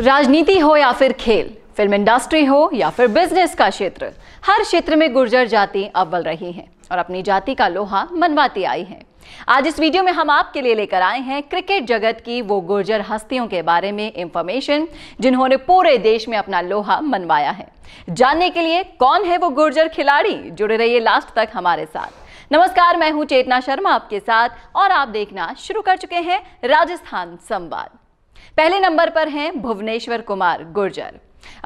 राजनीति हो या फिर खेल फिल्म इंडस्ट्री हो या फिर बिजनेस का क्षेत्र हर क्षेत्र में गुर्जर जाति अव्वल रही है और अपनी जाति का लोहा मनवाती आई है आज इस वीडियो में हम आपके लिए लेकर आए हैं क्रिकेट जगत की वो गुर्जर हस्तियों के बारे में इंफॉर्मेशन जिन्होंने पूरे देश में अपना लोहा मनवाया है जानने के लिए कौन है वो गुर्जर खिलाड़ी जुड़े रहिए लास्ट तक हमारे साथ नमस्कार मैं हूं चेतना शर्मा आपके साथ और आप देखना शुरू कर चुके हैं राजस्थान संवाद पहले नंबर पर हैं भुवनेश्वर कुमार गुर्जर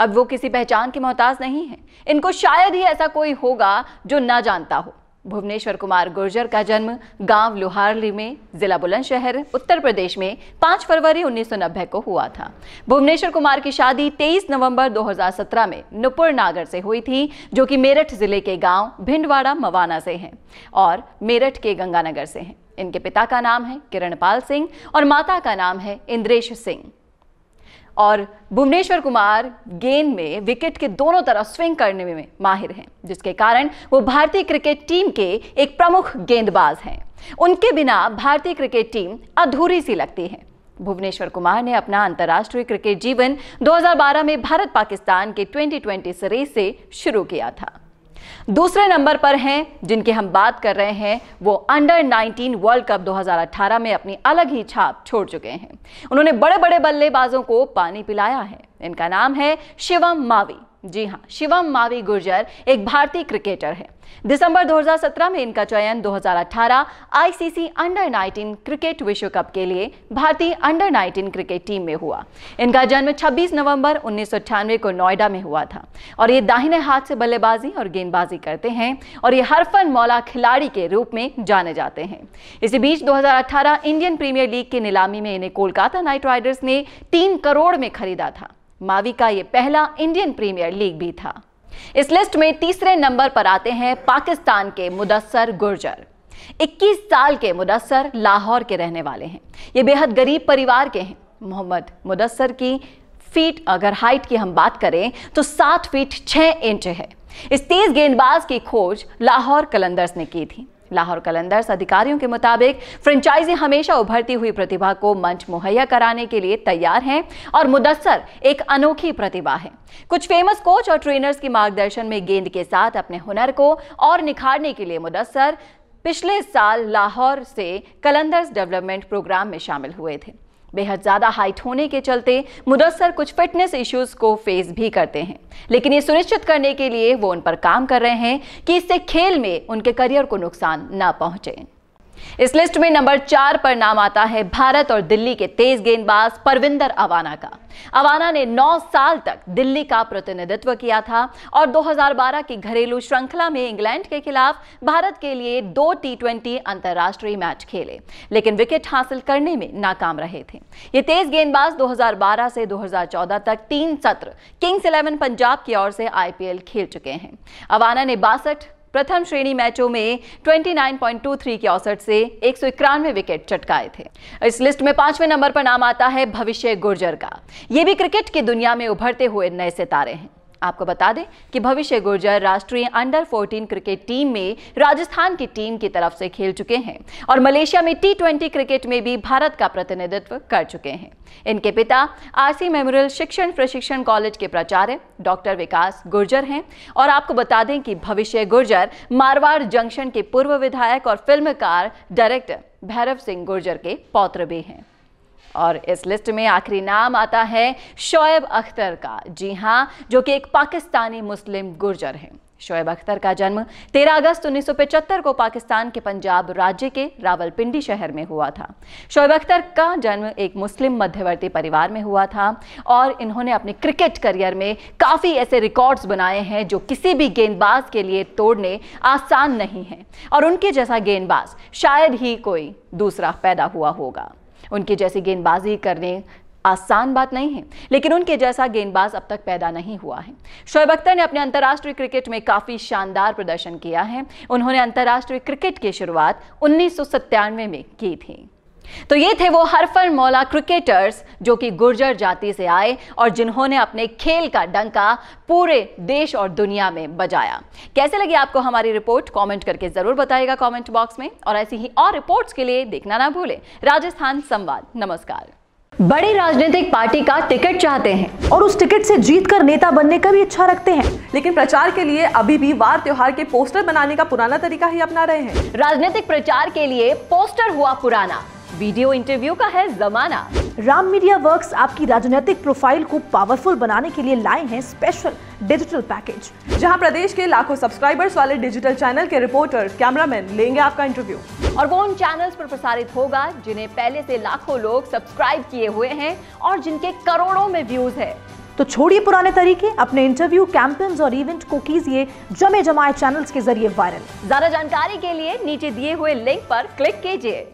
अब वो किसी पहचान के मोहताज नहीं है इनको शायद ही ऐसा कोई होगा जो ना जानता हो भुवनेश्वर कुमार गुर्जर का जन्म गांव लोहारली में जिला बुलंदशहर उत्तर प्रदेश में 5 फरवरी उन्नीस को हुआ था भुवनेश्वर कुमार की शादी 23 नवंबर 2017 में नुपुर नागर से हुई थी जो कि मेरठ जिले के गांव भिंडवाड़ा मवाना से हैं और मेरठ के गंगानगर से हैं इनके पिता का नाम है किरणपाल सिंह और माता का नाम है इंद्रेश सिंह और भुवनेश्वर कुमार गेंद में विकेट के दोनों तरफ स्विंग करने में माहिर हैं जिसके कारण वो भारतीय क्रिकेट टीम के एक प्रमुख गेंदबाज हैं उनके बिना भारतीय क्रिकेट टीम अधूरी सी लगती है भुवनेश्वर कुमार ने अपना अंतर्राष्ट्रीय क्रिकेट जीवन 2012 में भारत पाकिस्तान के 2020 सीरीज से शुरू किया था दूसरे नंबर पर हैं जिनकी हम बात कर रहे हैं वो अंडर 19 वर्ल्ड कप 2018 में अपनी अलग ही छाप छोड़ चुके हैं उन्होंने बड़े बड़े बल्लेबाजों को पानी पिलाया है इनका नाम है शिवम मावी जी हाँ शिवम मावी गुर्जर एक भारतीय क्रिकेटर है दिसंबर 2017 में इनका चयन 2018 आईसीसी अंडर 19 क्रिकेट विश्व कप के लिए भारतीय अंडर 19 क्रिकेट टीम में हुआ इनका जन्म 26 नवंबर उन्नीस को नोएडा में हुआ था और ये दाहिने हाथ से बल्लेबाजी और गेंदबाजी करते हैं और ये हरफन मौला खिलाड़ी के रूप में जाने जाते हैं इसी बीच दो इंडियन प्रीमियर लीग की नीलामी में इन्हें कोलकाता नाइट राइडर्स ने तीन करोड़ में खरीदा था मावी का ये पहला इंडियन प्रीमियर लीग भी था इस लिस्ट में तीसरे नंबर पर आते हैं पाकिस्तान के मुदस्सर गुर्जर 21 साल के मुदस्सर लाहौर के रहने वाले हैं ये बेहद गरीब परिवार के हैं मोहम्मद मुदस्सर की फीट अगर हाइट की हम बात करें तो सात फीट छः इंच है इस तेज गेंदबाज की खोज लाहौर कलंदर्स ने की थी लाहौर कलंदर्स अधिकारियों के मुताबिक फ्रेंचाइजी हमेशा उभरती हुई प्रतिभा को मंच मुहैया कराने के लिए तैयार हैं और मुदस्सर एक अनोखी प्रतिभा है कुछ फेमस कोच और ट्रेनर्स के मार्गदर्शन में गेंद के साथ अपने हुनर को और निखारने के लिए मुदस्सर पिछले साल लाहौर से कलंदर्स डेवलपमेंट प्रोग्राम में शामिल हुए थे बेहद ज़्यादा हाइट होने के चलते मुदस्सर कुछ फिटनेस इश्यूज को फेस भी करते हैं लेकिन ये सुनिश्चित करने के लिए वो उन पर काम कर रहे हैं कि इससे खेल में उनके करियर को नुकसान ना पहुंचे इस लिस्ट में नंबर चार पर नाम आता है भारत और दिल्ली के तेज गेंदबाज परविंदर अवाना का अवाना ने 9 साल तक दिल्ली का प्रतिनिधित्व किया था और 2012 की घरेलू श्रृंखला में इंग्लैंड के खिलाफ भारत के लिए दो टी ट्वेंटी अंतर्राष्ट्रीय मैच खेले लेकिन विकेट हासिल करने में नाकाम रहे थे ये तेज गेंदबाज 2012 से 2014 तक तीन सत्र किंग्स इलेवन पंजाब की ओर से आईपीएल खेल चुके हैं अवाना ने बासठ प्रथम श्रेणी मैचों में 29.23 की औसत से एक विकेट चटकाए थे इस लिस्ट में पांचवें नंबर पर नाम आता है भविष्य गुर्जर का ये भी क्रिकेट की दुनिया में उभरते हुए नए सितारे हैं आपको बता दें कि भविष्य गुर्जर राष्ट्रीय अंडर 14 क्रिकेट टीम में राजस्थान की टीम की तरफ से खेल चुके हैं और मलेशिया में टी ट्वेंटी क्रिकेट में भी भारत का प्रतिनिधित्व कर चुके हैं इनके पिता आरसी मेमोरियल शिक्षण प्रशिक्षण कॉलेज के प्राचार्य डॉक्टर विकास गुर्जर हैं और आपको बता दें कि भविष्य गुर्जर मारवाड़ जंक्शन के पूर्व विधायक और फिल्मकार डायरेक्टर भैरव सिंह गुर्जर के पौत्र भी हैं और इस लिस्ट में आखिरी नाम आता है शोएब अख्तर का जी हाँ जो कि एक पाकिस्तानी मुस्लिम गुर्जर हैं शोएब अख्तर का जन्म 13 अगस्त 1975 को पाकिस्तान के पंजाब राज्य के रावलपिंडी शहर में हुआ था शोएब अख्तर का जन्म एक मुस्लिम मध्यवर्ती परिवार में हुआ था और इन्होंने अपने क्रिकेट करियर में काफ़ी ऐसे रिकॉर्ड्स बनाए हैं जो किसी भी गेंदबाज के लिए तोड़ने आसान नहीं हैं और उनके जैसा गेंदबाज शायद ही कोई दूसरा पैदा हुआ होगा उनके जैसी गेंदबाजी करने आसान बात नहीं है लेकिन उनके जैसा गेंदबाज अब तक पैदा नहीं हुआ है शोएब अख्तर ने अपने अंतर्राष्ट्रीय क्रिकेट में काफ़ी शानदार प्रदर्शन किया है उन्होंने अंतर्राष्ट्रीय क्रिकेट की शुरुआत उन्नीस में की थी तो ये थे वो हरफन मौला क्रिकेटर्स जो कि गुर्जर जाति से आए और जिन्होंने अपने खेल का डंका पूरे देश और दुनिया में बजाया कैसे लगी आपको हमारी रिपोर्ट कमेंट करके ज़रूर बताएगा कमेंट बॉक्स में और ऐसी ही और रिपोर्ट्स के लिए देखना ना भूलें राजस्थान संवाद नमस्कार बड़ी राजनीतिक पार्टी का टिकट चाहते हैं और उस टिकट से जीतकर नेता बनने का भी इच्छा रखते हैं लेकिन प्रचार के लिए अभी भी वार त्योहार के पोस्टर बनाने का पुराना तरीका ही अपना रहे हैं राजनीतिक प्रचार के लिए पोस्टर हुआ पुराना वीडियो इंटरव्यू का है जमाना राम मीडिया वर्क्स आपकी राजनीतिक प्रोफाइल को पावरफुल बनाने के लिए लाए हैं स्पेशल डिजिटल पैकेज जहां प्रदेश के लाखों सब्सक्राइबर्स वाले डिजिटल चैनल के रिपोर्टर कैमरामैन लेंगे आपका इंटरव्यू और वो उन चैनल्स पर प्रसारित होगा जिन्हें पहले से लाखों लोग सब्सक्राइब किए हुए हैं और जिनके करोड़ों में व्यूज है तो छोड़िए पुराने तरीके अपने इंटरव्यू कैंपेन्स और इवेंट को कीजिए जमे जमाए चैनल्स के जरिए वायरल ज्यादा जानकारी के लिए नीचे दिए हुए लिंक पर क्लिक कीजिए